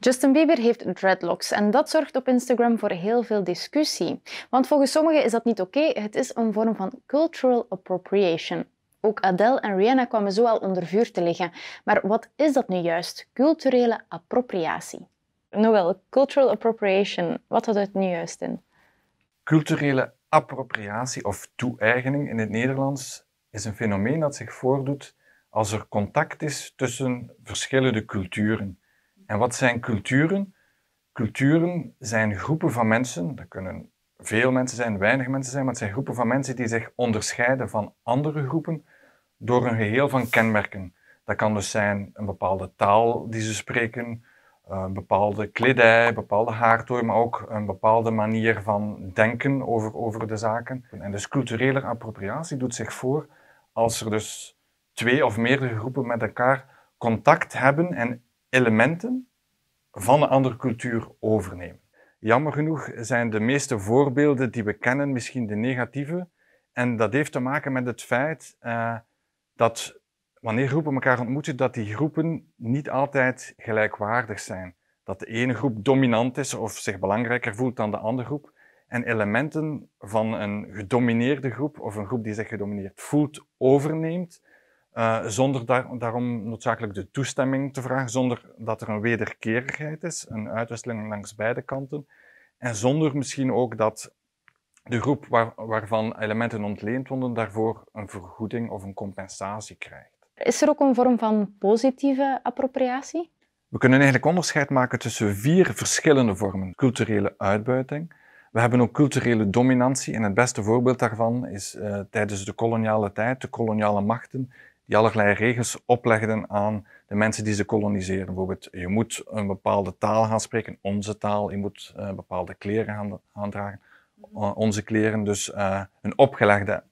Justin Bieber heeft dreadlocks en dat zorgt op Instagram voor heel veel discussie. Want volgens sommigen is dat niet oké, het is een vorm van cultural appropriation. Ook Adele en Rihanna kwamen zo al onder vuur te liggen. Maar wat is dat nu juist? Culturele appropriatie. Noël, cultural appropriation, wat houdt het nu juist in? Culturele appropriatie of toe-eigening in het Nederlands is een fenomeen dat zich voordoet als er contact is tussen verschillende culturen. En wat zijn culturen? Culturen zijn groepen van mensen, dat kunnen veel mensen zijn, weinig mensen zijn, maar het zijn groepen van mensen die zich onderscheiden van andere groepen door een geheel van kenmerken. Dat kan dus zijn een bepaalde taal die ze spreken, eh, een bepaalde kledij, een bepaalde haartooi, maar ook een bepaalde manier van denken over, over de zaken. En dus culturele appropriatie doet zich voor als er dus twee of meerdere groepen met elkaar contact hebben en elementen van een andere cultuur overnemen. Jammer genoeg zijn de meeste voorbeelden die we kennen misschien de negatieve. En dat heeft te maken met het feit eh, dat wanneer groepen elkaar ontmoeten, dat die groepen niet altijd gelijkwaardig zijn. Dat de ene groep dominant is of zich belangrijker voelt dan de andere groep. En elementen van een gedomineerde groep of een groep die zich gedomineerd voelt, overneemt. Eh, zonder daar, daarom noodzakelijk de toestemming te vragen, zonder dat er een wederkerigheid is, een uitwisseling langs beide kanten. En zonder misschien ook dat de groep waar, waarvan elementen ontleend worden daarvoor een vergoeding of een compensatie krijgt. Is er ook een vorm van positieve appropriatie? We kunnen eigenlijk onderscheid maken tussen vier verschillende vormen culturele uitbuiting. We hebben ook culturele dominantie en het beste voorbeeld daarvan is eh, tijdens de koloniale tijd, de koloniale machten die allerlei regels oplegden aan de mensen die ze koloniseren. Bijvoorbeeld, je moet een bepaalde taal gaan spreken, onze taal, je moet eh, bepaalde kleren gaan, dragen, mhm. onze kleren, dus eh, een opgelegde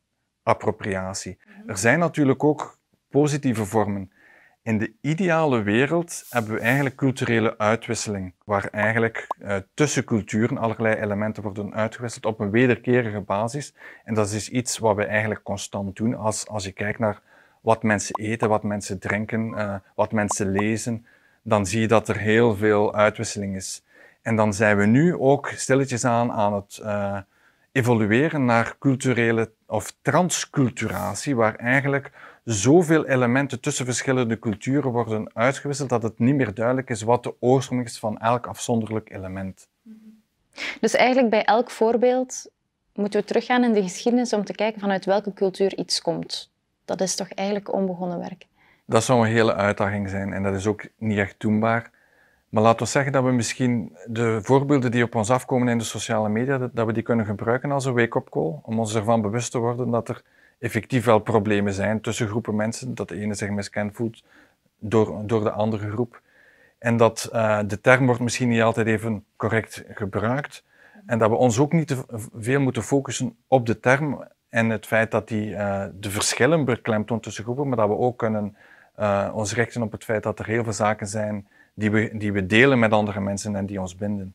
appropriatie. Mhm. Er zijn natuurlijk ook positieve vormen. In de ideale wereld hebben we eigenlijk culturele uitwisseling, waar eigenlijk eh, tussen culturen allerlei elementen worden uitgewisseld op een wederkerige basis. En dat is iets wat we eigenlijk constant doen als, als je kijkt naar wat mensen eten, wat mensen drinken, eh, wat mensen lezen, dan zie je dat er heel veel uitwisseling is. En dan zijn we nu ook stilletjes aan aan het eh, evolueren naar culturele of transculturatie, waar eigenlijk zoveel elementen tussen verschillende culturen worden uitgewisseld dat het niet meer duidelijk is wat de oorsprong is van elk afzonderlijk element. Dus eigenlijk bij elk voorbeeld moeten we teruggaan in de geschiedenis om te kijken vanuit welke cultuur iets komt dat is toch eigenlijk onbegonnen werk. Dat zou een hele uitdaging zijn en dat is ook niet echt doenbaar. Maar laten we zeggen dat we misschien de voorbeelden die op ons afkomen in de sociale media, dat we die kunnen gebruiken als een wake-up call, om ons ervan bewust te worden dat er effectief wel problemen zijn tussen groepen mensen, dat de ene zich miskend voelt door, door de andere groep. En dat eh, de term wordt misschien niet altijd even correct gebruikt. En dat we ons ook niet te veel moeten focussen op de term, en het feit dat die uh, de verschillen beklemtoont tussen groepen, maar dat we ook kunnen uh, ons richten op het feit dat er heel veel zaken zijn die we, die we delen met andere mensen en die ons binden.